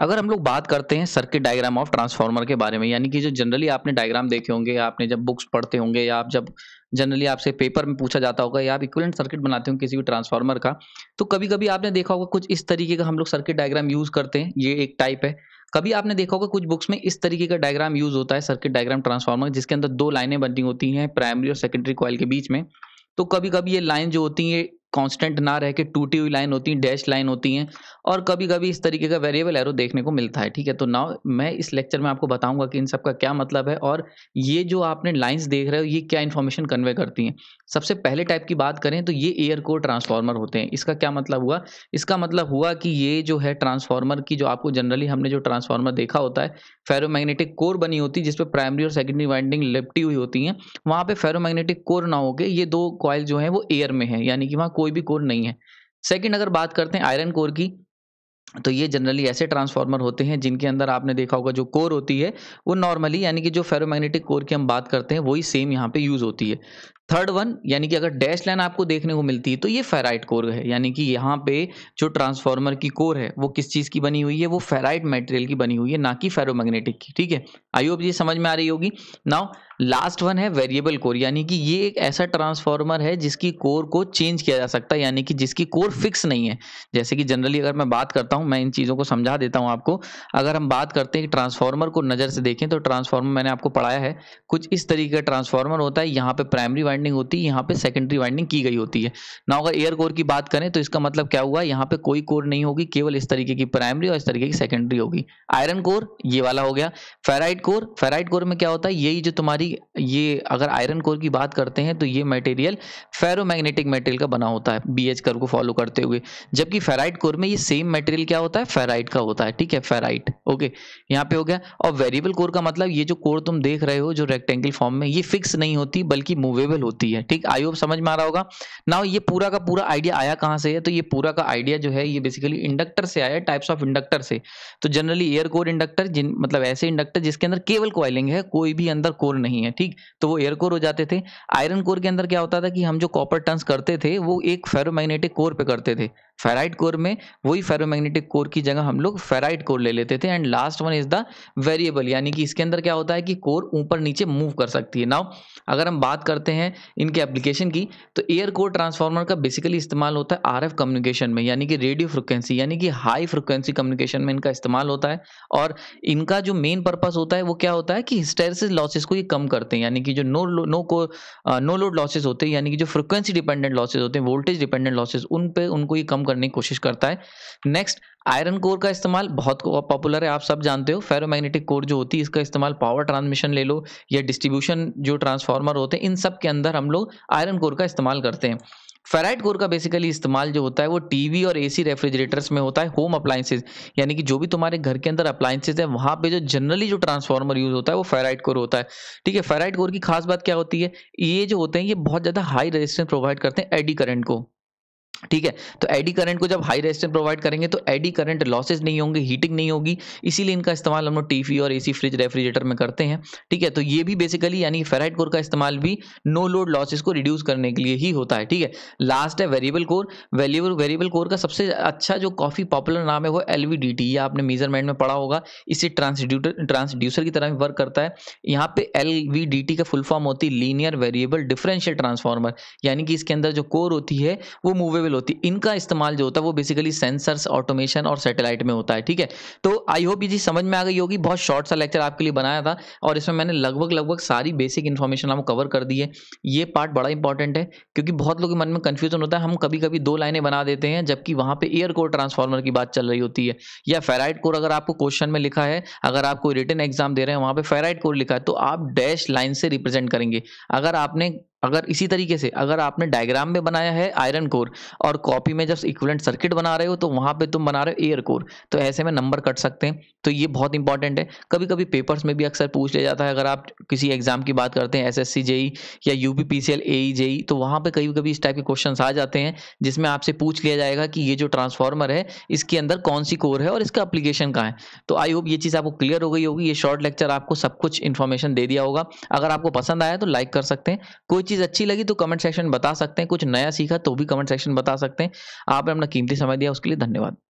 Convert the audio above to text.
अगर हम लोग बात करते हैं सर्किट डायग्राम ऑफ ट्रांसफार्मर के बारे में यानी कि जो जनरली आपने डायग्राम देखे होंगे आपने जब बुक्स पढ़ते होंगे या आप जब जनरली आपसे पेपर में पूछा जाता होगा या आप इक्वलेंट सर्किट बनाते होंगे किसी भी ट्रांसफार्मर का तो कभी कभी आपने देखा होगा कुछ इस तरीके का हम लोग सर्किट डायग्राम यूज़ करते हैं ये एक टाइप है कभी आपने देखा होगा कुछ बुक्स में इस तरीके का डायग्राम यूज़ होता है सर्किट डायग्राम ट्रांसफार्मर जिसके अंदर दो लाइनें बनी होती हैं प्राइमरी और सेकेंडरी कॉयल के बीच में तो कभी कभी ये लाइन जो होती है कांस्टेंट ना रह के टूटी हुई लाइन होती हैं डैश लाइन होती हैं और कभी कभी इस तरीके का वेरिएबल एरो देखने को मिलता है ठीक है तो ना मैं इस लेक्चर में आपको बताऊंगा कि इन सब का क्या मतलब है और ये जो आपने लाइंस देख रहे हो ये क्या इन्फॉर्मेशन कन्वे करती हैं सबसे पहले टाइप की बात करें तो ये एयर कोर ट्रांसफार्मर होते हैं इसका क्या मतलब हुआ इसका मतलब हुआ कि ये जो है ट्रांसफार्मर की जो आपको जनरली हमने जो ट्रांसफार्मर देखा होता है फेरोमैग्नेटिक कोर बनी होती है जिसपे प्राइमरी और सेकेंडरी वाइंडिंग लिपटी हुई होती हैं वहाँ पर फेरोमैग्नेटिक कोर ना होके ये दो कॉयल जो है वो एयर में है यानी कि वहाँ कोई कोई भी कोर नहीं है सेकेंड अगर बात करते हैं आयरन कोर की तो ये जनरली ऐसे ट्रांसफार्मर होते हैं जिनके अंदर आपने देखा होगा जो कोर होती है वो नॉर्मली यानी कि जो फेरोमैग्नेटिक कोर की हम बात करते हैं वही सेम यहाँ पे यूज़ होती है थर्ड वन यानी कि अगर डैश लाइन आपको देखने को मिलती है तो ये फेराइट कोर है यानी कि यहाँ पे जो ट्रांसफार्मर की कोर है वो किस चीज़ की बनी हुई है वो फेराइट मटेरियल की बनी हुई है ना कि फेरोमैग्नेटिक की ठीक है आई होप ये समझ में आ रही होगी नाउ लास्ट वन है वेरिएबल कोर यानी कि ये एक ऐसा ट्रांसफार्मर है जिसकी कोर को चेंज किया जा सकता है यानी कि जिसकी कोर फिक्स नहीं है जैसे कि जनरली अगर मैं बात करता हूँ मैं इन चीज़ों को समझा देता हूँ आपको अगर हम बात करते हैं ट्रांसफार्मर को नज़र से देखें तो ट्रांसफार्मर मैंने आपको पढ़ाया है कुछ इस तरीके का ट्रांसफार्मर होता है यहाँ पे प्राइमरी वाइंडिंग होती है यहाँ पे सेकेंडरी वाइंडिंग की गई होती है ना अगर एयर कोर की बात करें तो इसका मतलब क्या हुआ यहाँ पे कोई कोर नहीं होगी केवल इस तरीके की प्राइमरी और इस तरीके की सेकेंडरी होगी आयरन कोर ये वाला हो गया फेराइट कोर फेराइट कोर में क्या होता है यही जो तुम्हारी ये अगर आयरन कोर की बात करते हैं तो ये मटेरियल फेरोमैग्नेटिक मटेरियल का बना होता है बी एच कर को फॉलो करते हुए जबकि फेराइट कोर में ये सेम मटेरियल क्या होता है फेराइट का होता है ठीक है फेराइट ओके यहाँ पे हो गया और वेरिएबल कोर का मतलब ये जो कोर तुम देख रहे हो जो रेक्टेंगल फॉर्म में ये फिक्स नहीं होती बल्कि मूवेबल होती है ठीक आई होप समझ में आ रहा होगा नाउ ये पूरा का पूरा आइडिया आया कहाँ से है तो ये पूरा का आइडिया जो है ये बेसिकली इंडक्टर से आया टाइप्स ऑफ इंडक्टर से तो जनरली एयर कोर इंडक्टर जिन मतलब ऐसे इंडक्टर जिसके अंदर केवल कोयलिंग है कोई भी अंदर कोर नहीं है ठीक तो वो एयर कोर हो जाते थे आयरन कोर के अंदर क्या होता था कि हम जो कॉपर टर्न्स करते थे वो एक फेरोमैग्नेटिक कोर पे करते थे फेराइट कोर में वही फेरोमैग्नेटिक कोर की जगह हम लोग फेराइट कोर ले लेते थे and last one is the variable यानी कि इसके अंदर क्या होता है कि कोर ऊपर नीचे मूव कर सकती है नाउ अगर हम बात करते हैं इनके एप्लीकेशन की तो एयर कोर ट्रांसफार्मर का बेसिकली इस्तेमाल होता है आर कम्युनिकेशन में यानी कि रेडियो फ्रिक्वेंसी यानी कि हाई फ्रिक्वेंसी कम्युनिकेशन में इनका इस्तेमाल होता है और इनका जो मेन पर्पज़ होता है वो क्या होता है कि हिस्टेरिस लॉसेज को ये कम करते हैं यानी कि जो नो नो को नो लोड लॉसेज होते हैं यानी कि जो फ्रिक्वेंसी डिपेंडेंट लॉसेज होते हैं वोल्टेज डिपेंडेंट लॉसेज उन पर उनको ये कम करने की कोशिश करता है नेक्स्ट आयरन कोर का इस्तेमाल बहुत पॉपुलर है आप सब जानते हो फेरोमैग्नेटिक कोर जो होती है इसका इस्तेमाल पावर ट्रांसमिशन ले लो या डिस्ट्रीब्यूशन जो ट्रांसफार्मर होते हैं इन सब के अंदर हम लोग आयरन कोर का इस्तेमाल करते हैं फेराइट कोर का बेसिकली इस्तेमाल जो होता है वो टीवी और एसी रेफ्रिजरेटर्स में होता है होम अप्लाइंसेज यानी कि जो भी तुम्हारे घर के अंदर अप्लाइंसेज है वहाँ पे जो जनरली जो ट्रांसफार्मर यूज़ होता है वो फेराइट कोर होता है ठीक है फेराइट कोर की खास बात क्या होती है ये जो होते हैं ये बहुत ज़्यादा हाई रेजिस्टेंस प्रोवाइड करते हैं एडी करंट को ठीक है तो एडी करंट को जब हाई रेजिस्टेंस प्रोवाइड करेंगे तो एडी करंट लॉसेज नहीं होंगे हीटिंग नहीं होगी इसीलिए इनका इस्तेमाल हम लोग टीवी और एसी फ्रिज रेफ्रिजरेटर में करते हैं ठीक है तो ये भी बेसिकली यानी फेराइट कोर का इस्तेमाल भी नो लोड लॉसेज को रिड्यूस करने के लिए ही होता है ठीक है लास्ट है variable core variable variable core का सबसे अच्छा जो काफ़ी पॉपुलर नाम है वो एल ये आपने मेजरमेंट में पढ़ा होगा इसे ट्रांसड्यूटर ट्रांसड्यूसर की तरह वर्क करता है यहाँ पे एल का फुल फॉर्म होती है लीनियर वेरिएबल डिफरेंशियल ट्रांसफॉर्मर यानी कि इसके अंदर जो कोर होती है वो मूवेबल अवेलेबल होती है इनका इस्तेमाल जो होता है वो बेसिकली सेंसर्स ऑटोमेशन और सैटेलाइट में होता है ठीक है तो आई होप ये समझ में आ गई होगी बहुत शॉर्ट सा लेक्चर आपके लिए बनाया था और इसमें मैंने लगभग लगभग सारी बेसिक इन्फॉर्मेशन आपको कवर कर दी है ये पार्ट बड़ा इंपॉर्टेंट है क्योंकि बहुत लोग के मन में कन्फ्यूजन होता है हम कभी कभी दो लाइनें बना देते हैं जबकि वहाँ पर एयर कोर ट्रांसफार्मर की बात चल रही होती है या फेराइट कोर अगर आपको क्वेश्चन में लिखा है अगर आप कोई रिटर्न एग्जाम दे रहे हैं वहाँ पर फेराइट कोर लिखा है तो आप डैश लाइन से रिप्रेजेंट करेंगे अगर आपने अगर इसी तरीके से अगर आपने डायग्राम में बनाया है आयरन कोर और कॉपी में जब इक्वलेंट सर्किट बना रहे हो तो वहां पे तुम बना रहे हो एयर कोर तो ऐसे में नंबर कट सकते हैं तो ये बहुत इंपॉर्टेंट है कभी कभी पेपर्स में भी अक्सर पूछ लिया जाता है अगर आप किसी एग्जाम की बात करते हैं एस एस e या U P P C L तो वहाँ पर कभी कभी इस टाइप के क्वेश्चन आ जाते हैं जिसमें आपसे पूछ लिया जाएगा कि ये जो ट्रांसफॉर्मर है इसके अंदर कौन सी कोर है और इसका अप्लीकेशन कहाँ है तो आई होप ये चीज़ आपको क्लियर हो गई होगी ये शॉर्ट लेक्चर आपको सब कुछ इन्फॉर्मेशन दे दिया होगा अगर आपको पसंद आया तो लाइक कर सकते हैं कोई चीज़ अच्छी लगी तो कमेंट सेक्शन बता सकते हैं कुछ नया सीखा तो भी कमेंट सेक्शन बता सकते हैं आपने अपना कीमती समय दिया उसके लिए धन्यवाद